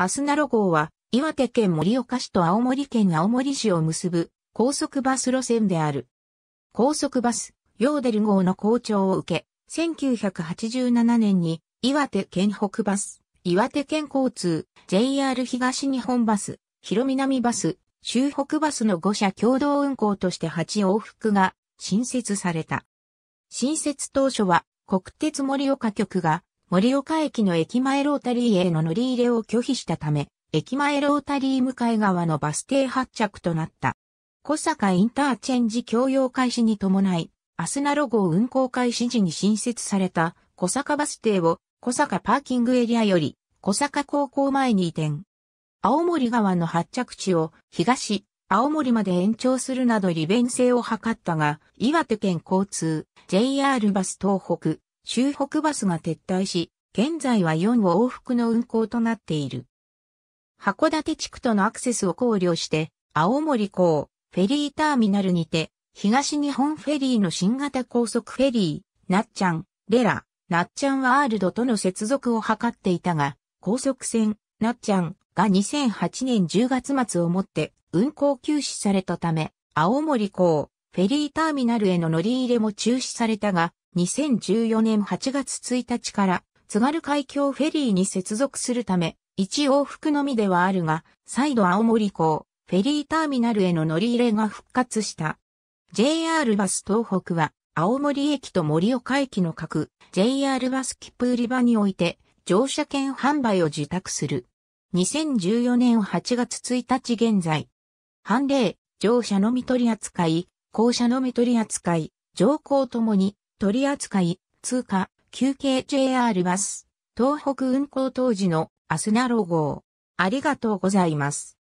アスナロ号は、岩手県盛岡市と青森県青森市を結ぶ高速バス路線である。高速バス、ヨーデル号の校長を受け、1987年に岩手県北バス、岩手県交通、JR 東日本バス、広南バス、州北バスの5社共同運行として8往復が新設された。新設当初は国鉄盛岡局が盛岡駅の駅前ロータリーへの乗り入れを拒否したため、駅前ロータリー向かい側のバス停発着となった。小坂インターチェンジ共用開始に伴い、アスナロ号運行開始時に新設された小坂バス停を小坂パーキングエリアより小坂高校前に移転。青森川の発着地を東、青森まで延長するなど利便性を図ったが、岩手県交通、JR バス東北、中北バスが撤退し、現在は4往復の運行となっている。函館地区とのアクセスを考慮して、青森港、フェリーターミナルにて、東日本フェリーの新型高速フェリー、なっちゃん、レラ、なっちゃんワールドとの接続を図っていたが、高速船、なっちゃんが2008年10月末をもって運行休止されたため、青森港、フェリーターミナルへの乗り入れも中止されたが、2014年8月1日から津軽海峡フェリーに接続するため、一往復のみではあるが、再度青森港、フェリーターミナルへの乗り入れが復活した。JR バス東北は、青森駅と盛岡駅の各 JR バス切符売り場において乗車券販売を受託する。2014年8月1日現在。判例、乗車のみ取り扱い、降車のみ取り扱い、乗降ともに取扱い、通過、休憩 JR バス、東北運行当時のアスナロ号。ありがとうございます。